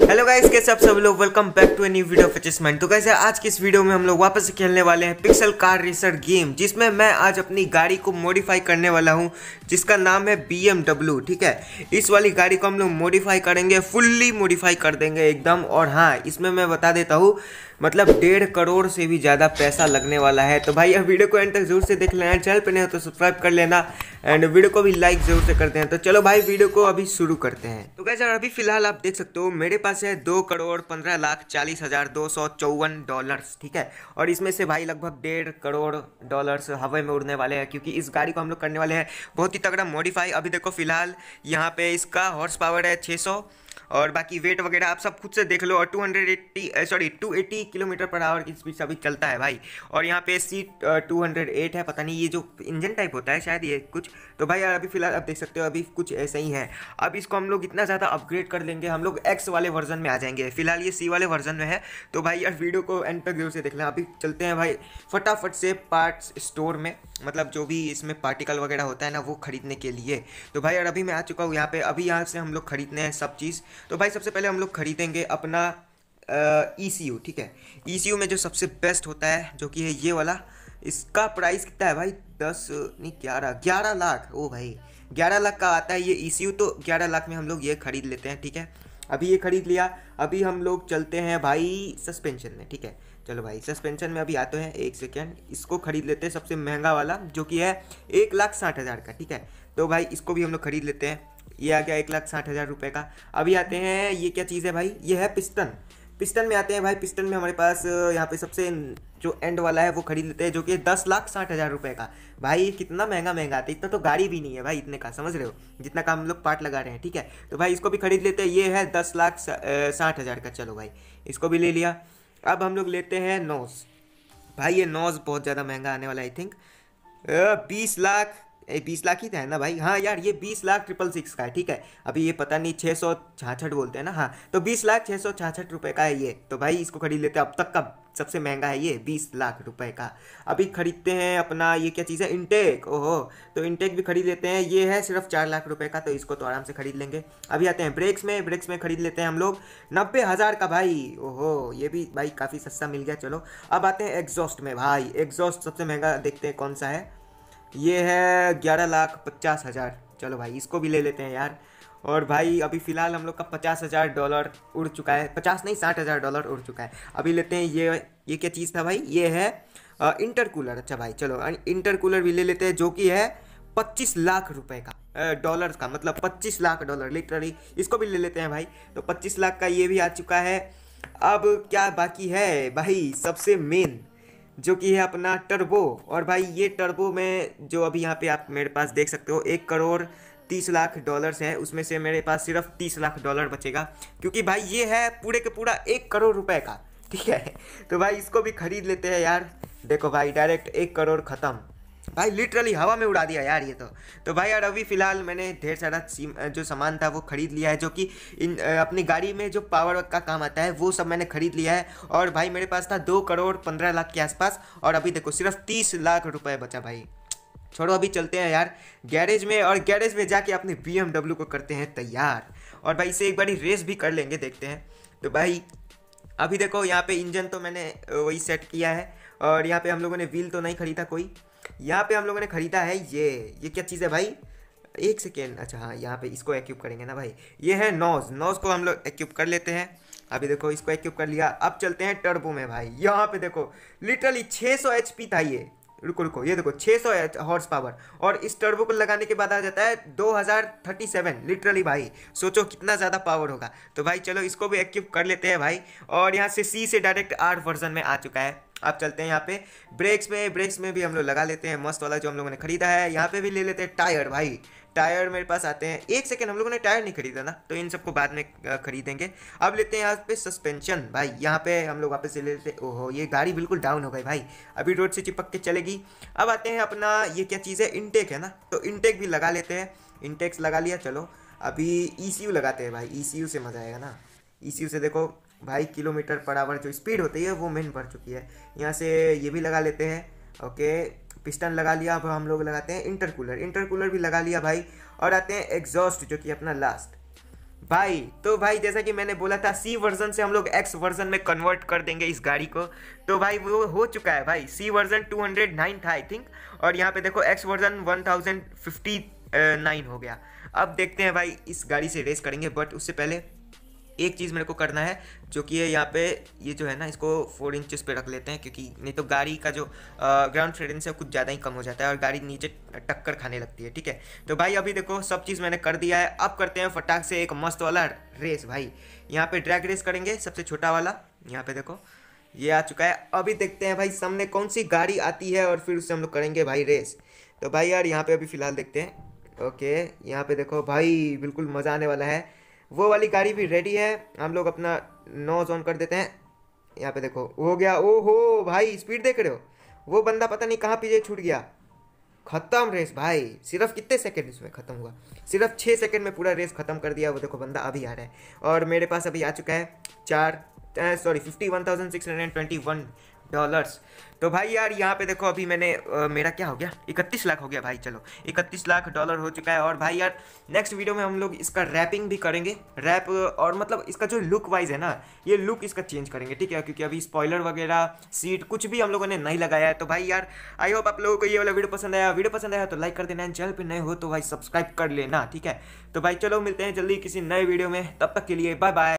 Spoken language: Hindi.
हेलो गाइस कैसे आप सब लोग welcome back to a new video तो कैसे आज की इस वीडियो में हम लोग वापस से खेलने वाले हैं पिक्सल कार रेसर गेम जिसमें मैं आज अपनी गाड़ी को मॉडिफाई करने वाला हूं जिसका नाम है बी ठीक है इस वाली गाड़ी को हम लोग मॉडिफाई करेंगे फुल्ली मॉडिफाई कर देंगे एकदम और हाँ इसमें मैं बता देता हूँ मतलब डेढ़ करोड़ से भी ज़्यादा पैसा लगने वाला है तो भाई यह वीडियो को एंड तक जरूर से देख लेना चैनल पर नहीं हो तो सब्सक्राइब कर लेना एंड वीडियो को भी लाइक जरूर से करते हैं तो चलो भाई वीडियो को अभी शुरू करते हैं तो कैसे अभी फिलहाल आप देख सकते हो मेरे पास है दो करोड़ पंद्रह लाख चालीस हज़ार दो सौ चौवन डॉलर्स ठीक है और इसमें से भाई लगभग डेढ़ करोड़ डॉलर्स हवा में उड़ने वाले हैं क्योंकि इस गाड़ी को हम लोग करने वाले हैं बहुत ही तगड़ा मॉडिफाई अभी देखो फिलहाल यहाँ पे इसका हॉर्स पावर है छः और बाकी वेट वगैरह आप सब खुद से देख लो और two hundred eighty sorry two kilometre per hour की स्पीड से अभी चलता है भाई और यहाँ पे सी टू हंड्रेड एट है पता नहीं ये जो इंजन टाइप होता है शायद ये कुछ तो भाई यार अभी फिलहाल आप देख सकते हो अभी कुछ ऐसे ही है अब इसको हम लोग इतना ज़्यादा अपग्रेड कर लेंगे हम लोग एक्स वाले वर्जन में आ जाएंगे फिलहाल ये सी वाले वर्जन में है तो भाई यार वीडियो को एंड तक जरूर से देख लें अभी चलते हैं भाई फटाफट से पार्ट्स स्टोर में मतलब जो भी इसमें पार्टिकल वगैरह होता है ना वो खरीदने के लिए तो भाई यार अभी मैं आ चुका हूँ यहाँ पे अभी यहाँ से हम लोग खरीदने हैं सब चीज़ तो भाई सबसे पहले हम लोग खरीदेंगे अपना ई सी यू ठीक है ई सी यू में जो सबसे बेस्ट होता है जो कि है ये वाला इसका प्राइस कितना है भाई दस नहीं ग्यारह ग्यारह लाख ओ भाई ग्यारह लाख का आता है ये ई सी यू तो ग्यारह लाख में हम लोग ये खरीद लेते हैं ठीक है अभी ये खरीद लिया अभी हम लोग चलते हैं भाई सस्पेंशन में ठीक है चलो भाई सस्पेंशन में अभी आते हैं एक सेकेंड इसको खरीद लेते हैं सबसे महंगा वाला जो कि है एक लाख साठ हज़ार का ठीक है तो भाई इसको भी हम लोग खरीद लेते हैं ये आ गया एक लाख साठ हज़ार रुपये का अभी आते हैं ये क्या चीज़ है भाई ये है पिस्टन पिस्टन में आते हैं भाई पिस्टन में हमारे पास यहाँ पे सबसे जो एंड वाला है वो खरीद लेते हैं जो कि दस लाख साठ हज़ार रुपये का भाई कितना महंगा महंगा आता है इतना तो गाड़ी भी नहीं है भाई इतने का समझ रहे हो जितना का हम लोग पार्ट लगा रहे हैं ठीक है तो भाई इसको भी खरीद लेते हैं ये है दस लाख साठ हज़ार का चलो भाई इसको भी ले लिया अब हम लोग लेते हैं नोज़ भाई ये नोज़ बहुत ज़्यादा महंगा आने वाला आई थिंक बीस लाख बीस लाख ही था तो ना भाई हाँ यार ये बीस लाख ट्रिपल सिक्स का है ठीक है अभी ये पता नहीं छः सौ छाछठ बोलते हैं ना हाँ तो बीस लाख छः सौ छाछठ रुपये का है ये तो भाई इसको खरीद लेते हैं अब तक का सबसे महंगा है ये बीस लाख रुपये का अभी खरीदते हैं अपना ये क्या चीज़ है इंटेक ओहो तो इंटेक भी खरीद लेते हैं ये है सिर्फ चार लाख रुपये का तो इसको तो आराम से खरीद लेंगे अभी आते हैं ब्रेक्स में ब्रेक्स में खरीद लेते हैं हम लोग नब्बे हज़ार का भाई ओहो ये भी भाई काफ़ी सस्ता मिल गया चलो अब आते हैं एग्जॉस्ट में भाई एग्जॉस्ट सबसे महंगा देखते हैं कौन सा है ये है ग्यारह लाख पचास हज़ार चलो भाई इसको भी ले लेते हैं यार और भाई अभी फ़िलहाल हम लोग का पचास हज़ार डॉलर उड़ चुका है पचास नहीं साठ हज़ार डॉलर उड़ चुका है अभी लेते हैं ये ये क्या चीज़ था भाई ये है इंटरकूलर इंटर कूलर अच्छा भाई चलो इंटर कूलर भी ले लेते हैं जो कि है पच्चीस लाख रुपए का डॉलर्स का मतलब पच्चीस लाख डॉलर लिटरली इसको भी ले लेते हैं भाई तो पच्चीस लाख का ये भी आ चुका है अब क्या बाकी है भाई सबसे मेन जो कि है अपना टर्बो और भाई ये टर्बो में जो अभी यहाँ पे आप मेरे पास देख सकते हो एक करोड़ तीस लाख डॉलर्स हैं उसमें से मेरे पास सिर्फ तीस लाख डॉलर बचेगा क्योंकि भाई ये है पूरे के पूरा एक करोड़ रुपए का ठीक है तो भाई इसको भी खरीद लेते हैं यार देखो भाई डायरेक्ट एक करोड़ ख़त्म भाई लिटरली हवा में उड़ा दिया यार ये तो तो भाई यार अभी फ़िलहाल मैंने ढेर सारा जो सामान था वो ख़रीद लिया है जो कि इन अपनी गाड़ी में जो पावर का काम आता है वो सब मैंने ख़रीद लिया है और भाई मेरे पास था दो करोड़ पंद्रह लाख के आसपास और अभी देखो सिर्फ तीस लाख रुपये बचा भाई छोड़ो अभी चलते हैं यार गैरेज में और गैरेज में जाके अपने बी को करते हैं तैयार और भाई इसे एक बार रेस भी कर लेंगे देखते हैं तो भाई अभी देखो यहाँ पे इंजन तो मैंने वही सेट किया है और यहाँ पे हम लोगों ने व्हील तो नहीं खरीदा कोई यहाँ पे हम लोगों ने ख़रीदा है ये ये क्या चीज़ है भाई एक सेकेंड अच्छा हाँ यहाँ पे इसको एक्यूब करेंगे ना भाई ये है नोज नोज को हम लोग एक्यूब कर लेते हैं अभी देखो इसको एक्यूब कर लिया अब चलते हैं टर्बो में भाई यहाँ पे देखो लिटरली 600 सौ था ये रुको रुको ये देखो 600 सौ हॉर्स पावर और इस टर्बो को लगाने के बाद आ जाता है 2037 लिटरली भाई सोचो कितना ज़्यादा पावर होगा तो भाई चलो इसको भी एक्यूब कर लेते हैं भाई और यहाँ से सी से डायरेक्ट आर वर्जन में आ चुका है अब चलते हैं यहाँ पे ब्रेक्स में ब्रेक्स में भी हम लोग लगा लेते हैं मस्त वाला जो हम लोगों ने खरीदा है यहाँ पे भी ले लेते हैं टायर भाई टायर मेरे पास आते हैं एक सेकेंड हम लोगों ने टायर नहीं खरीदा ना तो इन सबको बाद में खरीदेंगे अब लेते हैं यहाँ पे सस्पेंशन भाई यहाँ पे हम लोग वापस ले लेते ओहो ये गाड़ी बिल्कुल डाउन हो गई भाई अभी रोड से चिपक के चलेगी अब आते हैं अपना ये क्या चीज़ है इनटेक है ना तो इनटेक भी लगा लेते हैं इनटेक्स लगा लिया चलो अभी ई e लगाते हैं भाई ई e से मज़ा आएगा ना ई e से देखो भाई किलोमीटर पर आवर जो स्पीड होती है वो मेन बढ़ चुकी है यहाँ से ये भी लगा लेते हैं ओके पिस्टन लगा लिया अब हम लोग लगाते हैं इंटरकूलर इंटरकूलर भी लगा लिया भाई और आते हैं एग्जॉस्ट जो कि अपना लास्ट भाई तो भाई जैसा कि मैंने बोला था सी वर्जन से हम लोग एक्स वर्जन में कन्वर्ट कर देंगे इस गाड़ी को तो भाई वो हो चुका है भाई सी वर्जन 209 था आई थिंक और यहाँ पे देखो एक्स वर्जन 1059 हो गया अब देखते हैं भाई इस गाड़ी से रेस करेंगे बट उससे पहले एक चीज़ मेरे को करना है जो कि यहाँ पे ये जो है ना इसको फोर इंचज़ पे रख लेते हैं क्योंकि नहीं तो गाड़ी का जो ग्राउंड फ्रेडेंस है कुछ ज़्यादा ही कम हो जाता है और गाड़ी नीचे टक्कर खाने लगती है ठीक है तो भाई अभी देखो सब चीज़ मैंने कर दिया है अब करते हैं फटाक से एक मस्त वाला रेस भाई यहाँ पर ड्रैक रेस करेंगे सबसे छोटा वाला यहाँ पर देखो ये आ चुका है अभी देखते हैं भाई सामने कौन सी गाड़ी आती है और फिर उससे हम लोग करेंगे भाई रेस तो भाई यार यहाँ पे अभी फ़िलहाल देखते हैं ओके यहाँ पे देखो भाई बिल्कुल मज़ा आने वाला है वो वाली गाड़ी भी रेडी है हम लोग अपना नॉज ऑन कर देते हैं यहाँ पे देखो हो गया ओ हो भाई स्पीड देख रहे हो वो बंदा पता नहीं कहाँ पीछे छूट गया खत्म रेस भाई सिर्फ कितने सेकंड इसमें खत्म हुआ सिर्फ छः सेकंड में पूरा रेस खत्म कर दिया वो देखो बंदा अभी आ रहा है और मेरे पास अभी आ चुका है चार sorry fifty one thousand six hundred twenty one dollars तो भाई यार यहाँ पे देखो अभी मैंने आ, मेरा क्या हो गया इकतीस लाख हो गया भाई चलो इकतीस लाख डॉलर हो चुका है और भाई यार नेक्स्ट वीडियो में हम लोग इसका रैपिंग भी करेंगे रैप और मतलब इसका जो लुक वाइज है ना ये लुक इसका चेंज करेंगे ठीक है क्योंकि अभी स्पॉयलर वगैरह सीट कुछ भी हम लोगों ने नहीं लगाया है तो भाई यार आई होप आप लोगों को ये वाला वीडियो पसंद आया वीडियो पसंद आया तो लाइक कर देना चैनल पर नए हो तो भाई सब्सक्राइब कर लेना ठीक है तो भाई चलो मिलते हैं जल्दी किसी नए वीडियो में तब तक के लिए बाय बाय